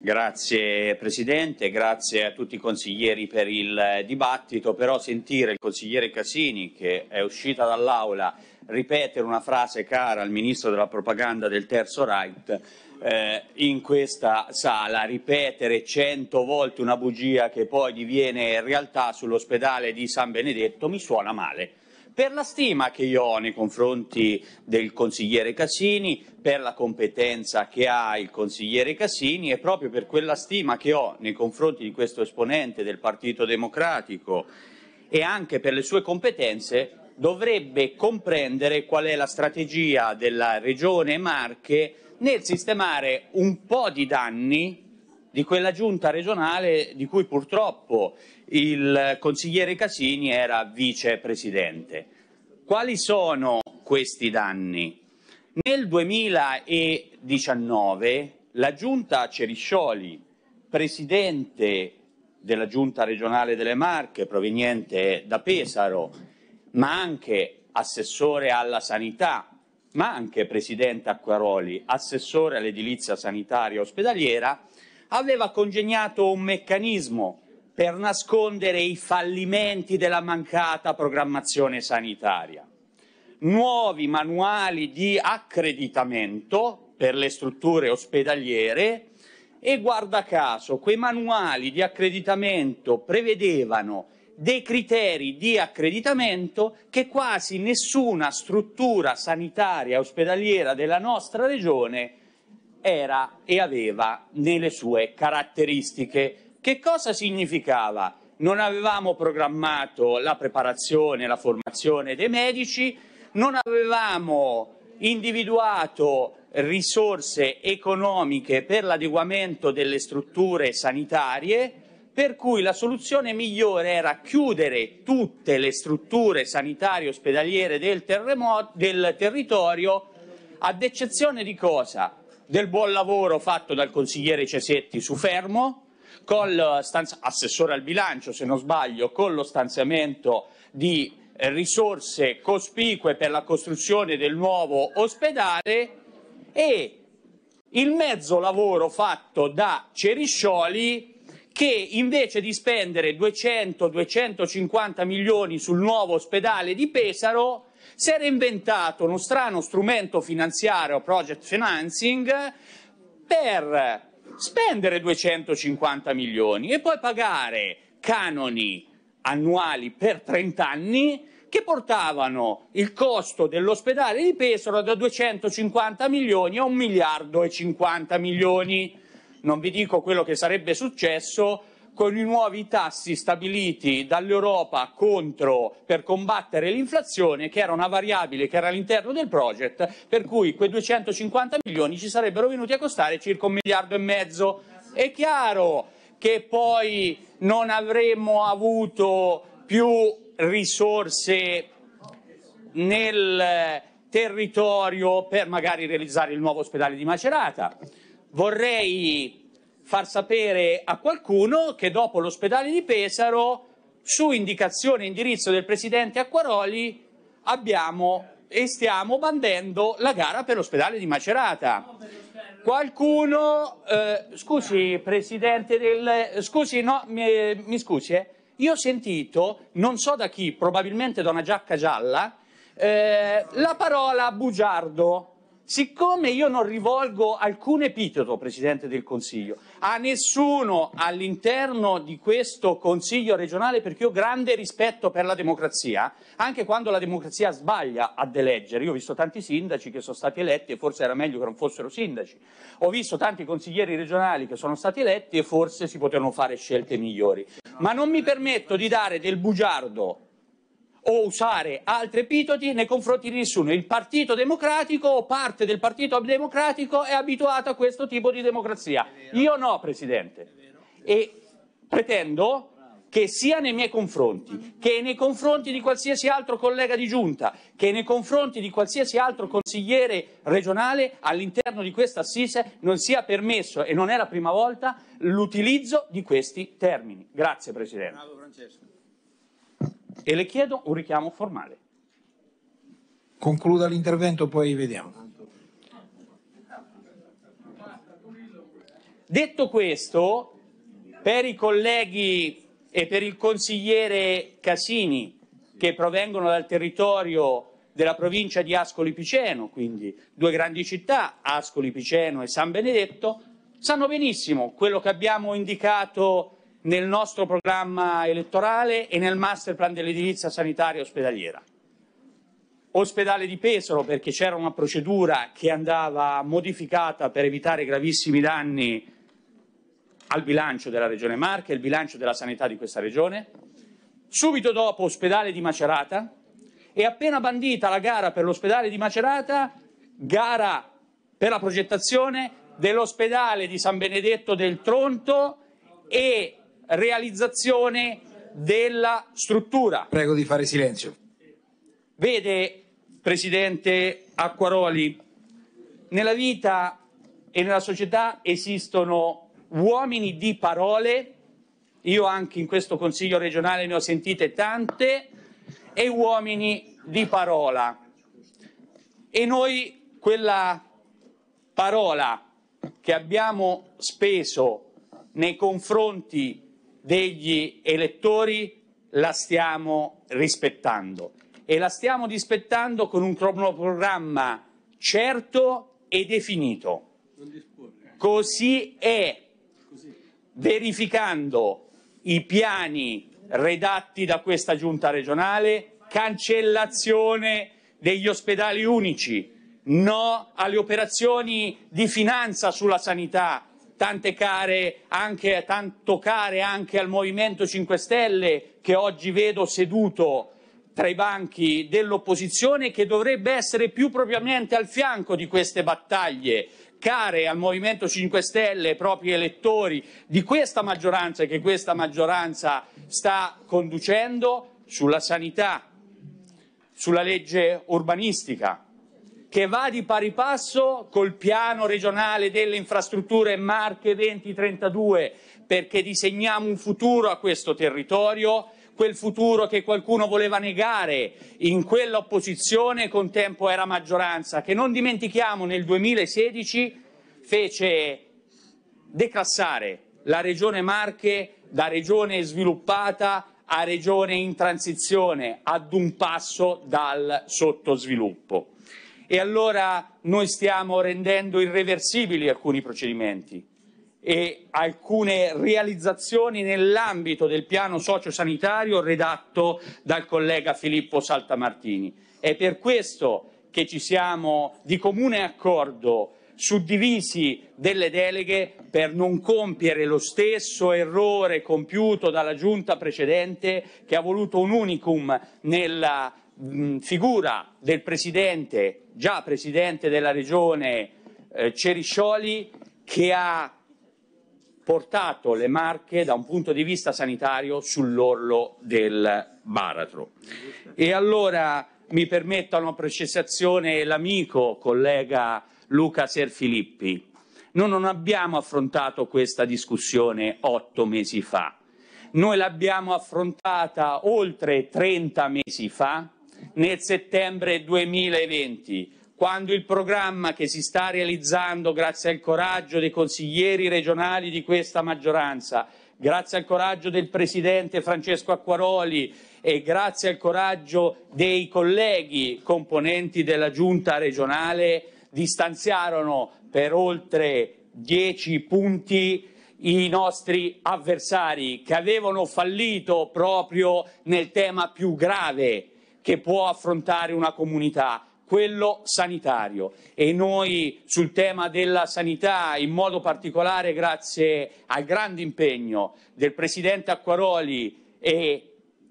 Grazie Presidente, grazie a tutti i consiglieri per il eh, dibattito, però sentire il consigliere Casini che è uscita dall'Aula ripetere una frase cara al Ministro della Propaganda del Terzo Reich eh, in questa sala, ripetere cento volte una bugia che poi diviene realtà sull'ospedale di San Benedetto mi suona male per la stima che io ho nei confronti del consigliere Cassini, per la competenza che ha il consigliere Cassini e proprio per quella stima che ho nei confronti di questo esponente del Partito Democratico e anche per le sue competenze dovrebbe comprendere qual è la strategia della Regione Marche nel sistemare un po' di danni di quella giunta regionale di cui purtroppo il consigliere Casini era vicepresidente. Quali sono questi danni? Nel 2019 la giunta Ceriscioli, presidente della giunta regionale delle Marche proveniente da Pesaro, ma anche assessore alla sanità, ma anche presidente Acquaroli, assessore all'edilizia sanitaria ospedaliera, aveva congegnato un meccanismo per nascondere i fallimenti della mancata programmazione sanitaria. Nuovi manuali di accreditamento per le strutture ospedaliere e guarda caso quei manuali di accreditamento prevedevano dei criteri di accreditamento che quasi nessuna struttura sanitaria ospedaliera della nostra regione era e aveva nelle sue caratteristiche. Che cosa significava? Non avevamo programmato la preparazione, la formazione dei medici, non avevamo individuato risorse economiche per l'adeguamento delle strutture sanitarie, per cui la soluzione migliore era chiudere tutte le strutture sanitarie ospedaliere del, del territorio, ad eccezione di cosa? del buon lavoro fatto dal consigliere Cesetti su Fermo, eh, stanz- assessore al bilancio se non sbaglio, con lo stanziamento di eh, risorse cospicue per la costruzione del nuovo ospedale e il mezzo lavoro fatto da Ceriscioli che invece di spendere 200-250 milioni sul nuovo ospedale di Pesaro si era inventato uno strano strumento finanziario, project financing, per spendere 250 milioni e poi pagare canoni annuali per 30 anni che portavano il costo dell'ospedale di Pesaro da 250 milioni a 1 miliardo e 50 milioni. Non vi dico quello che sarebbe successo con i nuovi tassi stabiliti dall'Europa contro, per combattere l'inflazione, che era una variabile che era all'interno del project, per cui quei 250 milioni ci sarebbero venuti a costare circa un miliardo e mezzo. È chiaro che poi non avremmo avuto più risorse nel territorio per magari realizzare il nuovo ospedale di Macerata. Vorrei far sapere a qualcuno che dopo l'ospedale di Pesaro, su indicazione e indirizzo del presidente Acquaroli, abbiamo e stiamo bandendo la gara per l'ospedale di Macerata. Qualcuno, eh, scusi Presidente del... scusi, no, mi, mi scusi, eh. io ho sentito, non so da chi, probabilmente da una giacca gialla, eh, la parola bugiardo. Siccome io non rivolgo alcun epiteto, Presidente del Consiglio, a nessuno all'interno di questo Consiglio regionale, perché ho grande rispetto per la democrazia, anche quando la democrazia sbaglia ad eleggere, io ho visto tanti sindaci che sono stati eletti e forse era meglio che non fossero sindaci, ho visto tanti consiglieri regionali che sono stati eletti e forse si potevano fare scelte migliori, ma non mi permetto di dare del bugiardo o usare altri epitoti nei confronti di nessuno. Il Partito Democratico o parte del Partito Democratico è abituato a questo tipo di democrazia. Io no, Presidente. E pretendo che sia nei miei confronti, che nei confronti di qualsiasi altro collega di giunta, che nei confronti di qualsiasi altro consigliere regionale all'interno di questa assise non sia permesso, e non è la prima volta, l'utilizzo di questi termini. Grazie Presidente e le chiedo un richiamo formale. Concluda l'intervento, poi vediamo. Detto questo, per i colleghi e per il consigliere Casini, che provengono dal territorio della provincia di Ascoli Piceno, quindi due grandi città, Ascoli Piceno e San Benedetto, sanno benissimo quello che abbiamo indicato nel nostro programma elettorale e nel master plan dell'edilizia sanitaria ospedaliera. Ospedale di Pesaro perché c'era una procedura che andava modificata per evitare gravissimi danni al bilancio della Regione Marche, al bilancio della sanità di questa Regione. Subito dopo ospedale di Macerata e appena bandita la gara per l'ospedale di Macerata, gara per la progettazione dell'ospedale di San Benedetto del Tronto e realizzazione della struttura. Prego di fare silenzio. Vede, Presidente Acquaroli, nella vita e nella società esistono uomini di parole, io anche in questo Consiglio regionale ne ho sentite tante, e uomini di parola. E noi quella parola che abbiamo speso nei confronti degli elettori la stiamo rispettando e la stiamo rispettando con un cronoprogramma certo e definito. Così è, verificando i piani redatti da questa giunta regionale, cancellazione degli ospedali unici, no alle operazioni di finanza sulla sanità tante care anche, tanto care anche al Movimento 5 Stelle che oggi vedo seduto tra i banchi dell'opposizione che dovrebbe essere più propriamente al fianco di queste battaglie care al Movimento 5 Stelle, ai propri elettori, di questa maggioranza che questa maggioranza sta conducendo sulla sanità, sulla legge urbanistica, che va di pari passo col piano regionale delle infrastrutture Marche 2032, perché disegniamo un futuro a questo territorio, quel futuro che qualcuno voleva negare in quell'opposizione con tempo era maggioranza, che non dimentichiamo nel 2016 fece declassare la regione Marche da regione sviluppata a regione in transizione, ad un passo dal sottosviluppo e allora noi stiamo rendendo irreversibili alcuni procedimenti e alcune realizzazioni nell'ambito del piano sociosanitario redatto dal collega Filippo Saltamartini. È per questo che ci siamo di comune accordo suddivisi delle deleghe per non compiere lo stesso errore compiuto dalla giunta precedente che ha voluto un unicum nella mh, mm, figura del presidente, già presidente della regione eh, Ceriscioli, che ha portato le Marche da un punto di vista sanitario sull'orlo del baratro. E allora mi permetta una precisazione l'amico collega Luca Serfilippi. Noi non abbiamo affrontato questa discussione otto mesi fa, noi l'abbiamo affrontata oltre 30 mesi fa nel settembre 2020, quando il programma che si sta realizzando grazie al coraggio dei consiglieri regionali di questa maggioranza, grazie al coraggio del Presidente Francesco Acquaroli e grazie al coraggio dei colleghi componenti della Giunta regionale, distanziarono per oltre 10 punti i nostri avversari che avevano fallito proprio nel tema più grave che può affrontare una comunità, quello sanitario. E noi sul tema della sanità, in modo particolare grazie al grande impegno del Presidente Acquaroli e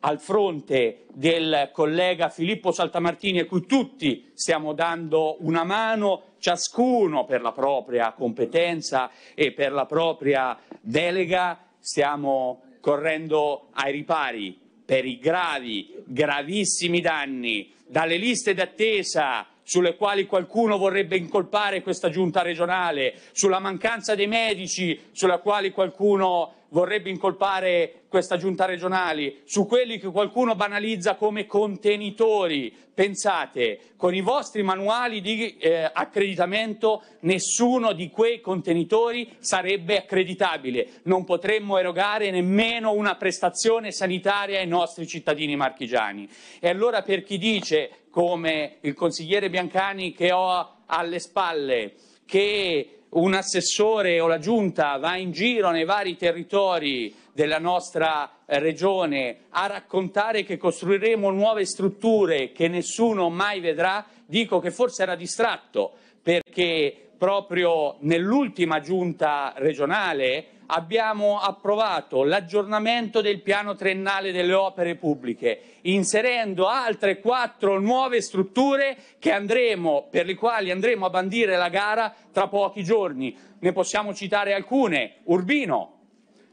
al fronte del collega Filippo Saltamartini, a cui tutti stiamo dando una mano, ciascuno per la propria competenza e per la propria delega, stiamo correndo ai ripari per i gravi, gravissimi danni dalle liste d'attesa sulle quali qualcuno vorrebbe incolpare questa giunta regionale, sulla mancanza dei medici, sulla quale qualcuno vorrebbe incolpare questa giunta regionale, su quelli che qualcuno banalizza come contenitori. Pensate, con i vostri manuali di eh, accreditamento nessuno di quei contenitori sarebbe accreditabile. Non potremmo erogare nemmeno una prestazione sanitaria ai nostri cittadini marchigiani. E allora per chi dice, come il consigliere Biancani che ho alle spalle, che un assessore o la giunta va in giro nei vari territori della nostra eh, regione a raccontare che costruiremo nuove strutture che nessuno mai vedrà, dico che forse era distratto perché proprio nell'ultima giunta regionale abbiamo approvato l'aggiornamento del piano triennale delle opere pubbliche, inserendo altre quattro nuove strutture andremo, per le quali andremo a bandire la gara tra pochi giorni. Ne possiamo citare alcune, Urbino,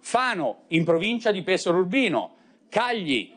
Fano, in provincia di Pesaro Urbino, Cagli,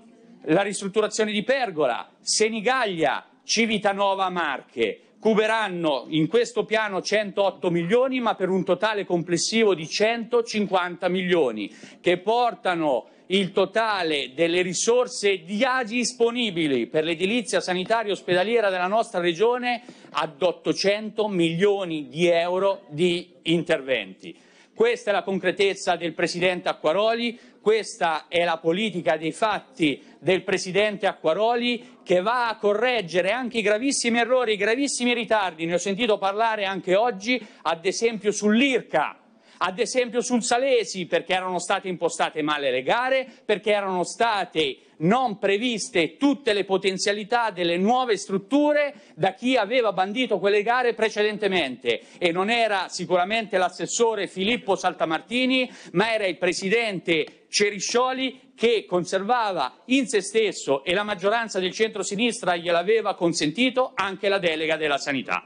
la ristrutturazione di Pergola, Senigallia, Civitanova Marche cuberanno in questo piano 108 milioni, ma per un totale complessivo di 150 milioni, che portano il totale delle risorse già disponibili per l'edilizia sanitaria ospedaliera della nostra regione ad 800 milioni di euro di interventi. Questa è la concretezza del Presidente Acquaroli, questa è la politica dei fatti del Presidente Acquaroli che va a correggere anche i gravissimi errori, i gravissimi ritardi, ne ho sentito parlare anche oggi, ad esempio sull'IRCA ad esempio sul Salesi perché erano state impostate male le gare, perché erano state non previste tutte le potenzialità delle nuove strutture da chi aveva bandito quelle gare precedentemente e non era sicuramente l'assessore Filippo Saltamartini, ma era il presidente Ceriscioli che conservava in se stesso e la maggioranza del centro-sinistra gliel'aveva consentito anche la delega della sanità.